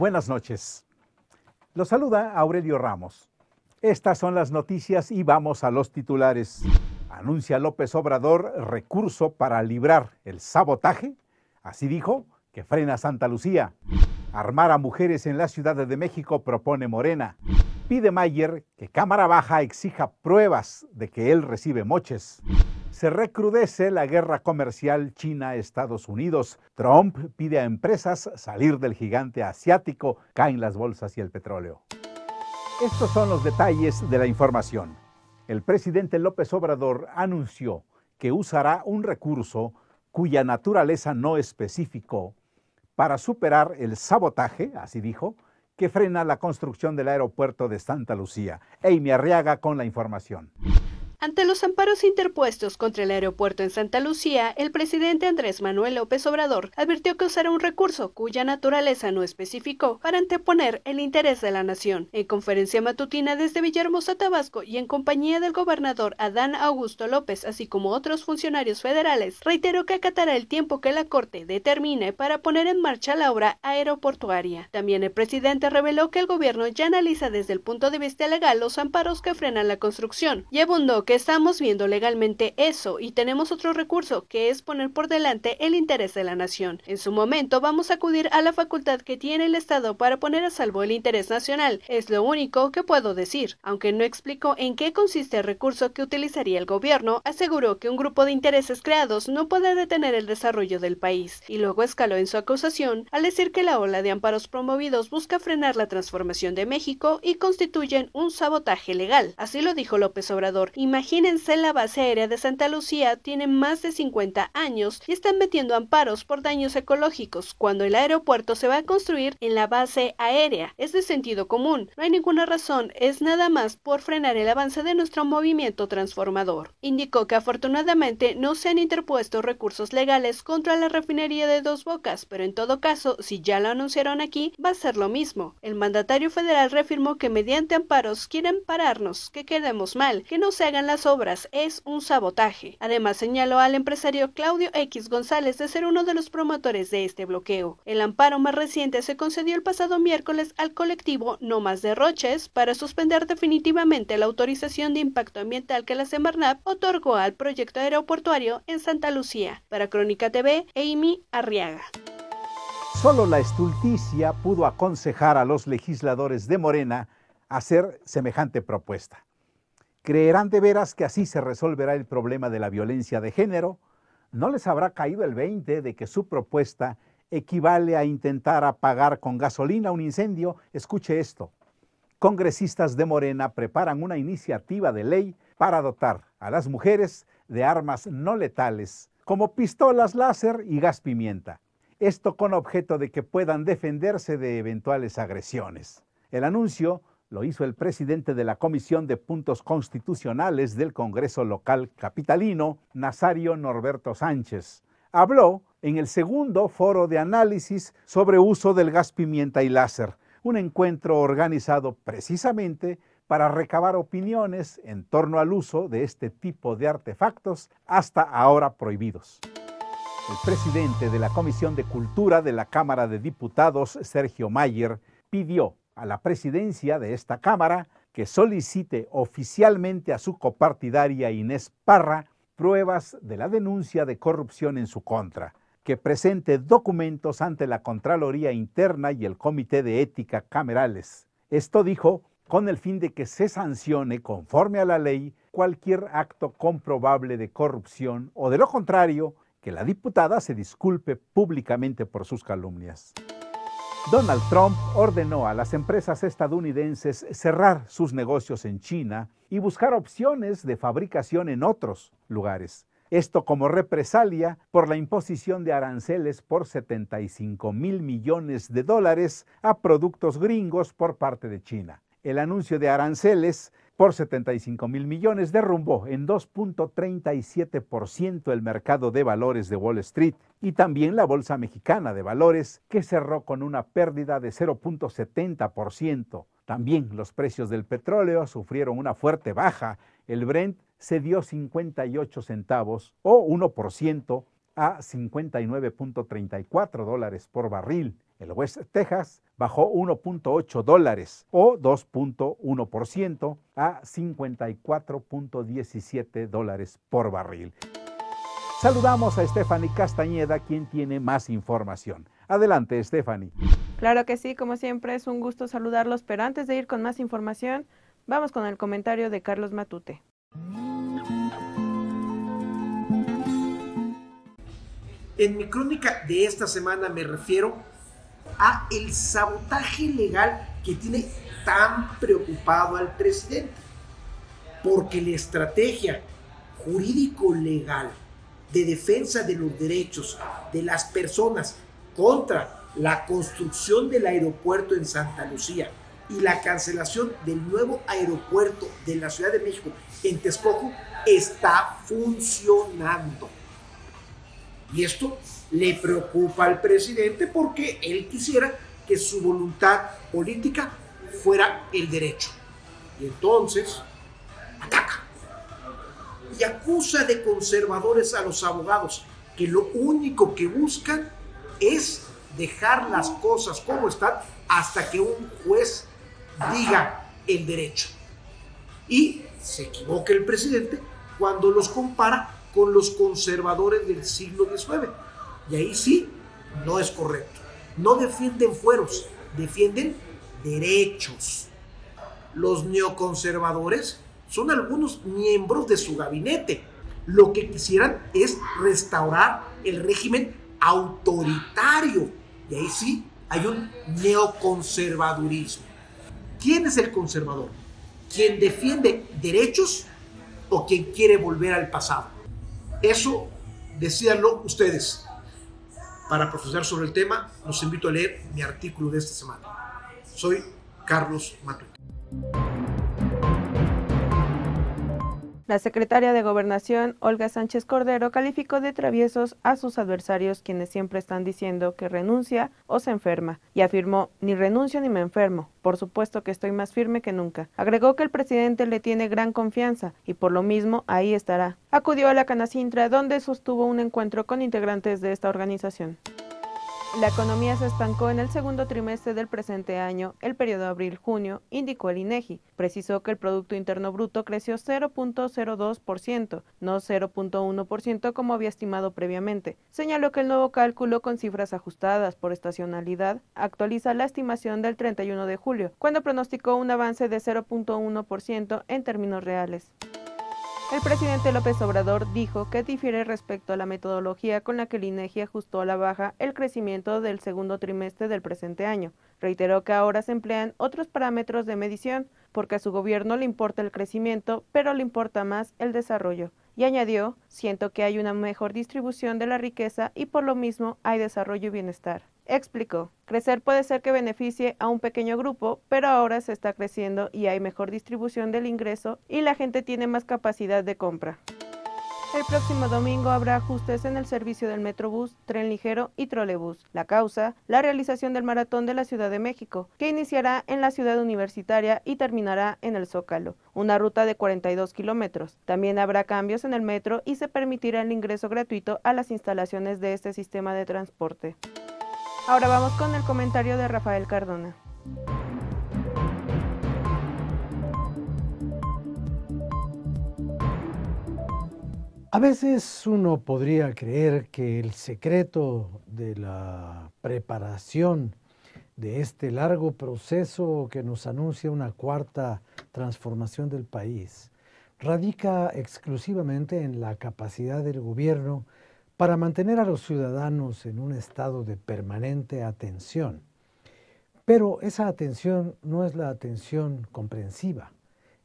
Buenas noches. Los saluda Aurelio Ramos. Estas son las noticias y vamos a los titulares. Anuncia López Obrador recurso para librar el sabotaje. Así dijo, que frena Santa Lucía. Armar a mujeres en la Ciudad de México propone Morena. Pide Mayer que Cámara Baja exija pruebas de que él recibe moches se recrudece la guerra comercial China-Estados Unidos. Trump pide a empresas salir del gigante asiático, caen las bolsas y el petróleo. Estos son los detalles de la información. El presidente López Obrador anunció que usará un recurso cuya naturaleza no especificó para superar el sabotaje, así dijo, que frena la construcción del aeropuerto de Santa Lucía. Amy Arriaga con la información. Ante los amparos interpuestos contra el aeropuerto en Santa Lucía, el presidente Andrés Manuel López Obrador advirtió que usará un recurso cuya naturaleza no especificó para anteponer el interés de la nación. En conferencia matutina desde Villahermosa, Tabasco y en compañía del gobernador Adán Augusto López, así como otros funcionarios federales, reiteró que acatará el tiempo que la Corte determine para poner en marcha la obra aeroportuaria. También el presidente reveló que el gobierno ya analiza desde el punto de vista legal los amparos que frenan la construcción y abundó estamos viendo legalmente eso y tenemos otro recurso que es poner por delante el interés de la nación. En su momento vamos a acudir a la facultad que tiene el Estado para poner a salvo el interés nacional, es lo único que puedo decir. Aunque no explicó en qué consiste el recurso que utilizaría el gobierno, aseguró que un grupo de intereses creados no puede detener el desarrollo del país y luego escaló en su acusación al decir que la ola de amparos promovidos busca frenar la transformación de México y constituyen un sabotaje legal. Así lo dijo López Obrador. y Imagínense, la base aérea de Santa Lucía tiene más de 50 años y están metiendo amparos por daños ecológicos cuando el aeropuerto se va a construir en la base aérea. Es de sentido común, no hay ninguna razón, es nada más por frenar el avance de nuestro movimiento transformador. Indicó que afortunadamente no se han interpuesto recursos legales contra la refinería de Dos Bocas, pero en todo caso, si ya lo anunciaron aquí, va a ser lo mismo. El mandatario federal reafirmó que mediante amparos quieren pararnos, que quedemos mal, que no se hagan las obras es un sabotaje. Además, señaló al empresario Claudio X González de ser uno de los promotores de este bloqueo. El amparo más reciente se concedió el pasado miércoles al colectivo No Más Derroches para suspender definitivamente la autorización de impacto ambiental que la Semarnat otorgó al proyecto aeroportuario en Santa Lucía. Para Crónica TV, Amy Arriaga. Solo la estulticia pudo aconsejar a los legisladores de Morena hacer semejante propuesta. ¿Creerán de veras que así se resolverá el problema de la violencia de género? ¿No les habrá caído el 20 de que su propuesta equivale a intentar apagar con gasolina un incendio? Escuche esto. Congresistas de Morena preparan una iniciativa de ley para dotar a las mujeres de armas no letales, como pistolas láser y gas pimienta. Esto con objeto de que puedan defenderse de eventuales agresiones. El anuncio lo hizo el presidente de la Comisión de Puntos Constitucionales del Congreso Local Capitalino, Nazario Norberto Sánchez. Habló en el segundo foro de análisis sobre uso del gas pimienta y láser, un encuentro organizado precisamente para recabar opiniones en torno al uso de este tipo de artefactos hasta ahora prohibidos. El presidente de la Comisión de Cultura de la Cámara de Diputados, Sergio Mayer, pidió a la presidencia de esta Cámara que solicite oficialmente a su copartidaria Inés Parra pruebas de la denuncia de corrupción en su contra, que presente documentos ante la Contraloría Interna y el Comité de Ética Camerales. Esto dijo con el fin de que se sancione conforme a la ley cualquier acto comprobable de corrupción o de lo contrario, que la diputada se disculpe públicamente por sus calumnias. Donald Trump ordenó a las empresas estadounidenses cerrar sus negocios en China y buscar opciones de fabricación en otros lugares. Esto como represalia por la imposición de aranceles por 75 mil millones de dólares a productos gringos por parte de China. El anuncio de aranceles por 75 mil millones derrumbó en 2.37% el mercado de valores de Wall Street y también la Bolsa Mexicana de Valores, que cerró con una pérdida de 0.70%. También los precios del petróleo sufrieron una fuerte baja. El Brent cedió 58 centavos o 1% a 59.34 dólares por barril. El West Texas bajó 1.8 dólares o 2.1% a 54.17 dólares por barril. Saludamos a Stephanie Castañeda, quien tiene más información. Adelante, Stephanie. Claro que sí, como siempre es un gusto saludarlos, pero antes de ir con más información, vamos con el comentario de Carlos Matute. En mi crónica de esta semana me refiero a el sabotaje legal que tiene tan preocupado al presidente. Porque la estrategia jurídico-legal de defensa de los derechos de las personas contra la construcción del aeropuerto en Santa Lucía y la cancelación del nuevo aeropuerto de la Ciudad de México en Texcoco está funcionando. Y esto le preocupa al presidente porque él quisiera que su voluntad política fuera el derecho. Y entonces ataca y acusa de conservadores a los abogados que lo único que buscan es dejar las cosas como están hasta que un juez diga el derecho. Y se equivoca el presidente cuando los compara con los conservadores del siglo XIX. Y ahí sí, no es correcto. No defienden fueros, defienden derechos. Los neoconservadores son algunos miembros de su gabinete. Lo que quisieran es restaurar el régimen autoritario. Y ahí sí hay un neoconservadurismo. ¿Quién es el conservador? ¿Quién defiende derechos o quien quiere volver al pasado? Eso decíanlo ustedes. Para profundizar sobre el tema, los invito a leer mi artículo de esta semana. Soy Carlos Matute. La secretaria de Gobernación, Olga Sánchez Cordero, calificó de traviesos a sus adversarios quienes siempre están diciendo que renuncia o se enferma, y afirmó, ni renuncio ni me enfermo, por supuesto que estoy más firme que nunca. Agregó que el presidente le tiene gran confianza y por lo mismo ahí estará. Acudió a la Canacintra donde sostuvo un encuentro con integrantes de esta organización. La economía se estancó en el segundo trimestre del presente año, el periodo abril-junio, indicó el INEGI. Precisó que el Producto Interno Bruto creció 0.02%, no 0.1% como había estimado previamente. Señaló que el nuevo cálculo con cifras ajustadas por estacionalidad actualiza la estimación del 31 de julio, cuando pronosticó un avance de 0.1% en términos reales. El presidente López Obrador dijo que difiere respecto a la metodología con la que el INEGI e ajustó a la baja el crecimiento del segundo trimestre del presente año. Reiteró que ahora se emplean otros parámetros de medición, porque a su gobierno le importa el crecimiento, pero le importa más el desarrollo. Y añadió, siento que hay una mejor distribución de la riqueza y por lo mismo hay desarrollo y bienestar. Explicó, crecer puede ser que beneficie a un pequeño grupo, pero ahora se está creciendo y hay mejor distribución del ingreso y la gente tiene más capacidad de compra. El próximo domingo habrá ajustes en el servicio del Metrobús, tren ligero y trolebús. La causa, la realización del maratón de la Ciudad de México, que iniciará en la ciudad universitaria y terminará en el Zócalo, una ruta de 42 kilómetros. También habrá cambios en el metro y se permitirá el ingreso gratuito a las instalaciones de este sistema de transporte. Ahora vamos con el comentario de Rafael Cardona. A veces uno podría creer que el secreto de la preparación de este largo proceso que nos anuncia una cuarta transformación del país radica exclusivamente en la capacidad del gobierno para mantener a los ciudadanos en un estado de permanente atención. Pero esa atención no es la atención comprensiva,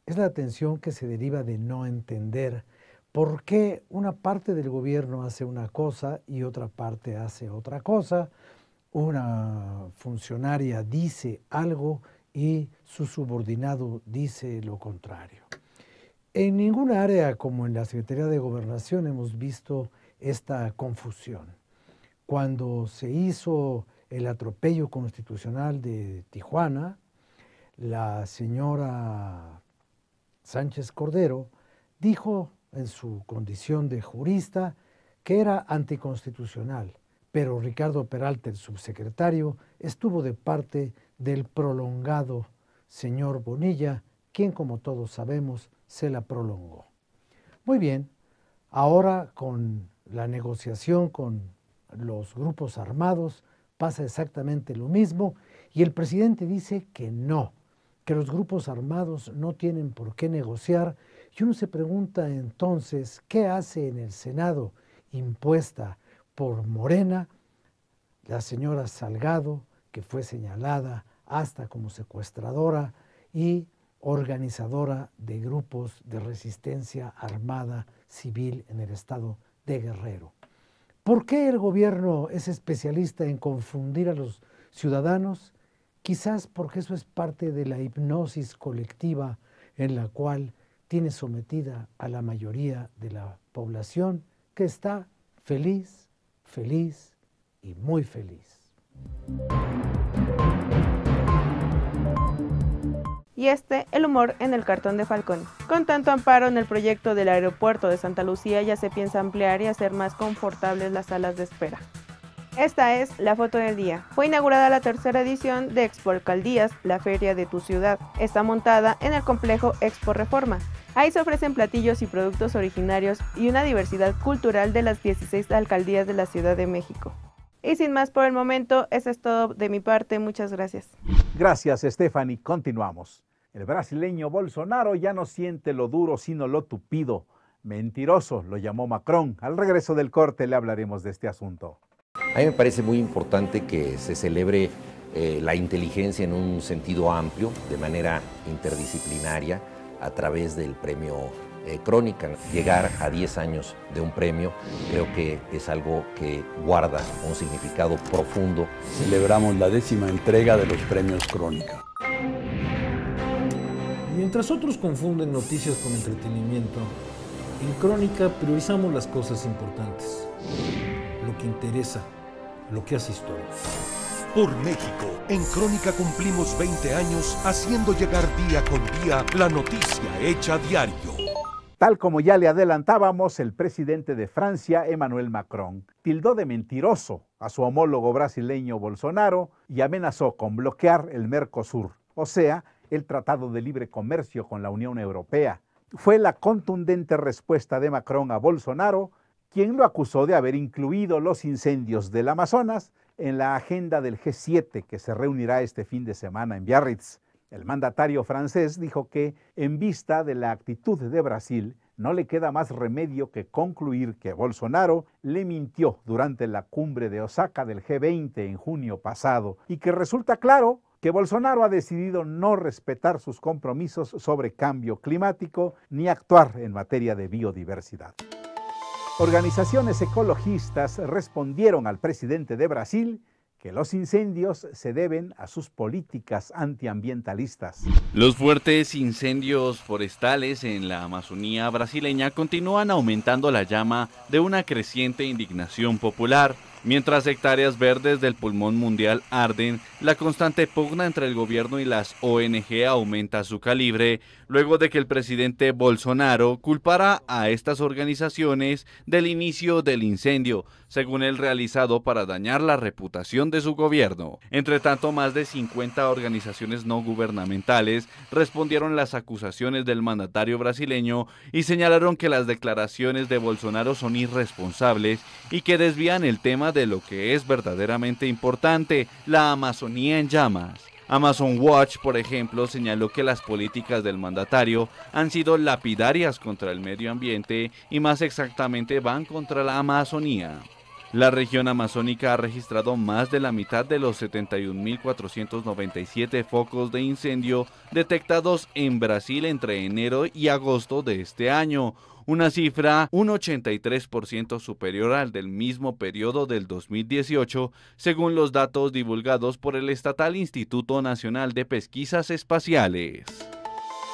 es la atención que se deriva de no entender por qué una parte del gobierno hace una cosa y otra parte hace otra cosa, una funcionaria dice algo y su subordinado dice lo contrario. En ninguna área como en la Secretaría de Gobernación hemos visto esta confusión. Cuando se hizo el atropello constitucional de Tijuana, la señora Sánchez Cordero dijo en su condición de jurista que era anticonstitucional, pero Ricardo Peralta, el subsecretario, estuvo de parte del prolongado señor Bonilla, quien como todos sabemos se la prolongó. Muy bien, ahora con la negociación con los grupos armados, pasa exactamente lo mismo y el presidente dice que no, que los grupos armados no tienen por qué negociar y uno se pregunta entonces qué hace en el Senado impuesta por Morena la señora Salgado, que fue señalada hasta como secuestradora y organizadora de grupos de resistencia armada civil en el estado de Guerrero. ¿Por qué el gobierno es especialista en confundir a los ciudadanos? Quizás porque eso es parte de la hipnosis colectiva en la cual tiene sometida a la mayoría de la población que está feliz, feliz y muy feliz. y este el humor en el cartón de Falcón. Con tanto amparo en el proyecto del aeropuerto de Santa Lucía ya se piensa ampliar y hacer más confortables las salas de espera. Esta es la foto del día. Fue inaugurada la tercera edición de Expo Alcaldías, la feria de tu ciudad. Está montada en el complejo Expo Reforma. Ahí se ofrecen platillos y productos originarios y una diversidad cultural de las 16 alcaldías de la Ciudad de México. Y sin más por el momento, eso es todo de mi parte. Muchas gracias. Gracias, Stephanie. Continuamos. El brasileño Bolsonaro ya no siente lo duro, sino lo tupido. Mentiroso, lo llamó Macron. Al regreso del corte le hablaremos de este asunto. A mí me parece muy importante que se celebre eh, la inteligencia en un sentido amplio, de manera interdisciplinaria, a través del premio eh, Crónica. Llegar a 10 años de un premio creo que es algo que guarda un significado profundo. Celebramos la décima entrega de los premios Crónica. Mientras otros confunden noticias con entretenimiento, en Crónica priorizamos las cosas importantes, lo que interesa, lo que hace historia. Por México, en Crónica cumplimos 20 años haciendo llegar día con día la noticia hecha diario. Tal como ya le adelantábamos, el presidente de Francia, Emmanuel Macron, tildó de mentiroso a su homólogo brasileño Bolsonaro y amenazó con bloquear el Mercosur, o sea, el Tratado de Libre Comercio con la Unión Europea. Fue la contundente respuesta de Macron a Bolsonaro, quien lo acusó de haber incluido los incendios del Amazonas en la agenda del G7 que se reunirá este fin de semana en Biarritz. El mandatario francés dijo que, en vista de la actitud de Brasil, no le queda más remedio que concluir que Bolsonaro le mintió durante la cumbre de Osaka del G20 en junio pasado y que resulta claro que Bolsonaro ha decidido no respetar sus compromisos sobre cambio climático ni actuar en materia de biodiversidad. Organizaciones ecologistas respondieron al presidente de Brasil que los incendios se deben a sus políticas antiambientalistas. Los fuertes incendios forestales en la Amazonía brasileña continúan aumentando la llama de una creciente indignación popular. Mientras hectáreas verdes del pulmón mundial arden, la constante pugna entre el gobierno y las ONG aumenta su calibre, luego de que el presidente Bolsonaro culpara a estas organizaciones del inicio del incendio, según él realizado para dañar la reputación de su gobierno. Entre tanto, más de 50 organizaciones no gubernamentales respondieron las acusaciones del mandatario brasileño y señalaron que las declaraciones de Bolsonaro son irresponsables y que desvían el tema de lo que es verdaderamente importante, la Amazonía en llamas. Amazon Watch, por ejemplo, señaló que las políticas del mandatario han sido lapidarias contra el medio ambiente y más exactamente van contra la Amazonía. La región amazónica ha registrado más de la mitad de los 71.497 focos de incendio detectados en Brasil entre enero y agosto de este año, una cifra un 83% superior al del mismo periodo del 2018, según los datos divulgados por el estatal Instituto Nacional de Pesquisas Espaciales.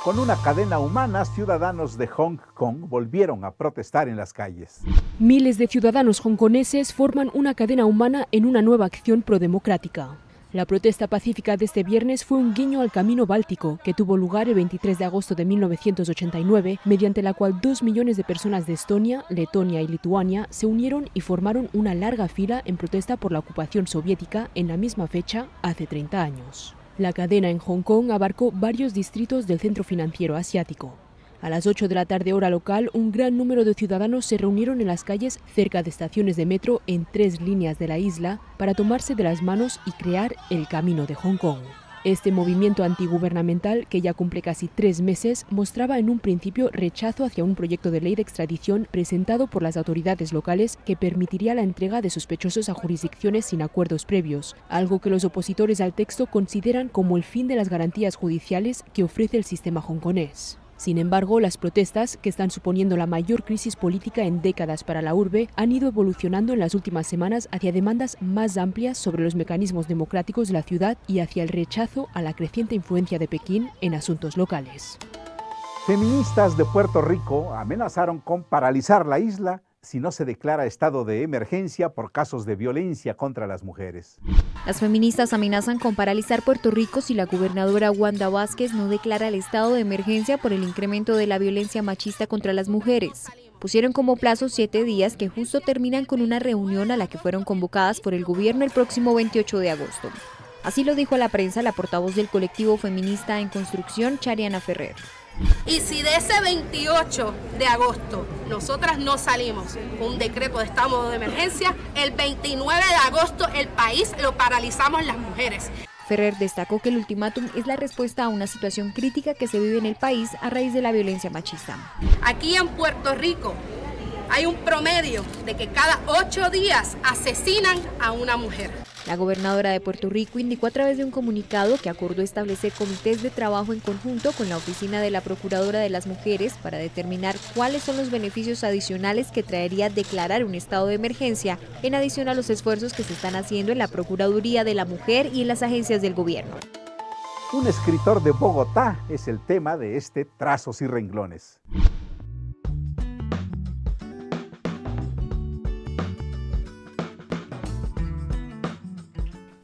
Con una cadena humana, ciudadanos de Hong Kong volvieron a protestar en las calles. Miles de ciudadanos hongkoneses forman una cadena humana en una nueva acción prodemocrática. La protesta pacífica de este viernes fue un guiño al camino báltico, que tuvo lugar el 23 de agosto de 1989, mediante la cual dos millones de personas de Estonia, Letonia y Lituania se unieron y formaron una larga fila en protesta por la ocupación soviética en la misma fecha hace 30 años. La cadena en Hong Kong abarcó varios distritos del centro financiero asiático. A las 8 de la tarde hora local, un gran número de ciudadanos se reunieron en las calles cerca de estaciones de metro en tres líneas de la isla para tomarse de las manos y crear el camino de Hong Kong. Este movimiento antigubernamental, que ya cumple casi tres meses, mostraba en un principio rechazo hacia un proyecto de ley de extradición presentado por las autoridades locales que permitiría la entrega de sospechosos a jurisdicciones sin acuerdos previos, algo que los opositores al texto consideran como el fin de las garantías judiciales que ofrece el sistema hongkonés. Sin embargo, las protestas, que están suponiendo la mayor crisis política en décadas para la urbe, han ido evolucionando en las últimas semanas hacia demandas más amplias sobre los mecanismos democráticos de la ciudad y hacia el rechazo a la creciente influencia de Pekín en asuntos locales. Feministas de Puerto Rico amenazaron con paralizar la isla si no se declara estado de emergencia por casos de violencia contra las mujeres. Las feministas amenazan con paralizar Puerto Rico si la gobernadora Wanda Vázquez no declara el estado de emergencia por el incremento de la violencia machista contra las mujeres. Pusieron como plazo siete días que justo terminan con una reunión a la que fueron convocadas por el gobierno el próximo 28 de agosto. Así lo dijo a la prensa la portavoz del colectivo feminista en construcción, Chariana Ferrer. Y si de ese 28 de agosto nosotras no salimos con un decreto de estado de emergencia, el 29 de agosto el país lo paralizamos las mujeres. Ferrer destacó que el ultimátum es la respuesta a una situación crítica que se vive en el país a raíz de la violencia machista. Aquí en Puerto Rico hay un promedio de que cada ocho días asesinan a una mujer. La gobernadora de Puerto Rico indicó a través de un comunicado que acordó establecer comités de trabajo en conjunto con la Oficina de la Procuradora de las Mujeres para determinar cuáles son los beneficios adicionales que traería declarar un estado de emergencia, en adición a los esfuerzos que se están haciendo en la Procuraduría de la Mujer y en las agencias del gobierno. Un escritor de Bogotá es el tema de este Trazos y Renglones.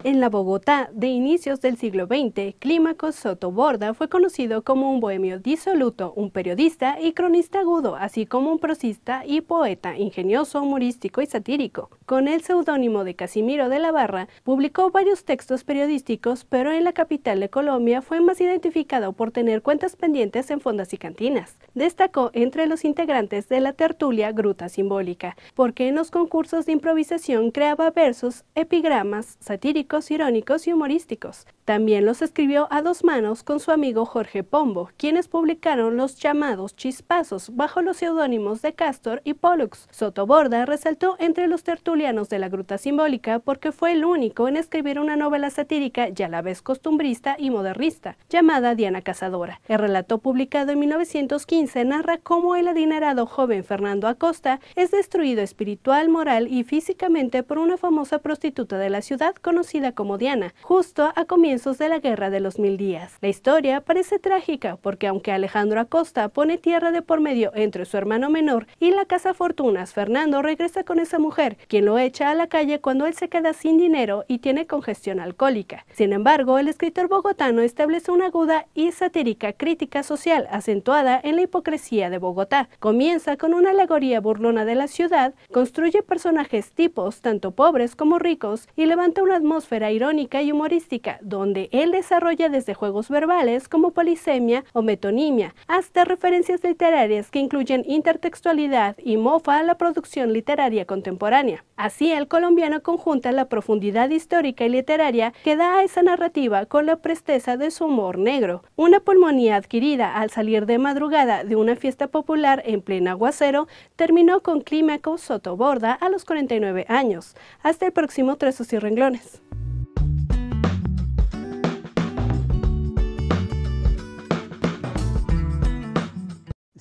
En la Bogotá de inicios del siglo XX, Clímaco Soto Borda fue conocido como un bohemio disoluto, un periodista y cronista agudo, así como un prosista y poeta ingenioso, humorístico y satírico. Con el seudónimo de Casimiro de la Barra, publicó varios textos periodísticos, pero en la capital de Colombia fue más identificado por tener cuentas pendientes en fondas y cantinas. Destacó entre los integrantes de la tertulia Gruta Simbólica, porque en los concursos de improvisación creaba versos, epigramas, satíricos, irónicos y humorísticos. También los escribió a dos manos con su amigo Jorge Pombo, quienes publicaron los llamados chispazos bajo los seudónimos de Castor y Pollux. Borda resaltó entre los tertulianos de la Gruta Simbólica porque fue el único en escribir una novela satírica y a la vez costumbrista y modernista, llamada Diana Cazadora. El relato publicado en 1915 narra cómo el adinerado joven Fernando Acosta es destruido espiritual, moral y físicamente por una famosa prostituta de la ciudad conocida como Diana, justo a comienzos de la Guerra de los Mil Días. La historia parece trágica porque aunque Alejandro Acosta pone tierra de por medio entre su hermano menor y la casa fortunas, Fernando regresa con esa mujer, quien lo echa a la calle cuando él se queda sin dinero y tiene congestión alcohólica. Sin embargo, el escritor bogotano establece una aguda y satírica crítica social acentuada en la hipocresía de Bogotá. Comienza con una alegoría burlona de la ciudad, construye personajes tipos, tanto pobres como ricos, y levanta una atmósfera irónica y humorística, donde donde él desarrolla desde juegos verbales como polisemia o metonimia, hasta referencias literarias que incluyen intertextualidad y mofa a la producción literaria contemporánea. Así, el colombiano conjunta la profundidad histórica y literaria que da a esa narrativa con la presteza de su humor negro. Una pulmonía adquirida al salir de madrugada de una fiesta popular en pleno aguacero terminó con Clímaco Borda a los 49 años. Hasta el próximo Tres y Renglones.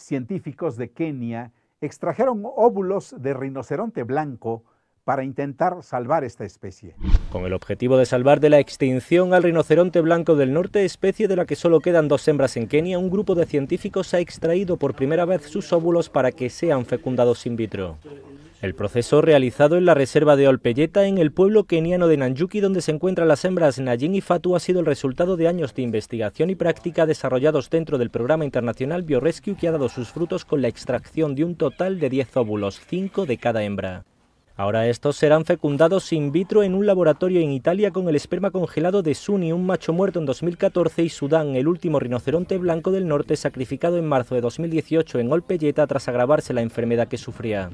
científicos de Kenia extrajeron óvulos de rinoceronte blanco para intentar salvar esta especie. Con el objetivo de salvar de la extinción al rinoceronte blanco del norte, especie de la que solo quedan dos hembras en Kenia, un grupo de científicos ha extraído por primera vez sus óvulos para que sean fecundados in vitro. El proceso realizado en la reserva de Olpelleta, en el pueblo keniano de Nanyuki, donde se encuentran las hembras Nayin y Fatu, ha sido el resultado de años de investigación y práctica desarrollados dentro del programa internacional Biorescue, que ha dado sus frutos con la extracción de un total de 10 óvulos, 5 de cada hembra. Ahora estos serán fecundados in vitro en un laboratorio en Italia con el esperma congelado de Suni, un macho muerto en 2014, y Sudán, el último rinoceronte blanco del norte sacrificado en marzo de 2018 en Olpelleta tras agravarse la enfermedad que sufría.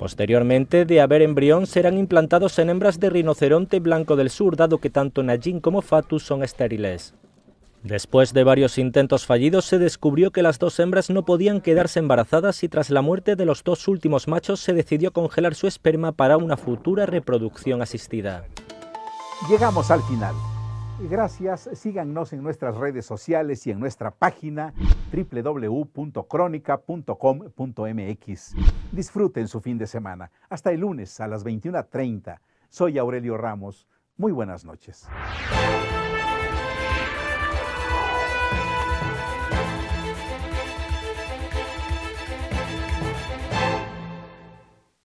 Posteriormente, de haber embrión, serán implantados en hembras de rinoceronte blanco del sur, dado que tanto Najin como Fatus son estériles. Después de varios intentos fallidos, se descubrió que las dos hembras no podían quedarse embarazadas y tras la muerte de los dos últimos machos se decidió congelar su esperma para una futura reproducción asistida. Llegamos al final. Gracias. Síganos en nuestras redes sociales y en nuestra página www.cronica.com.mx. Disfruten su fin de semana. Hasta el lunes a las 21.30. Soy Aurelio Ramos. Muy buenas noches.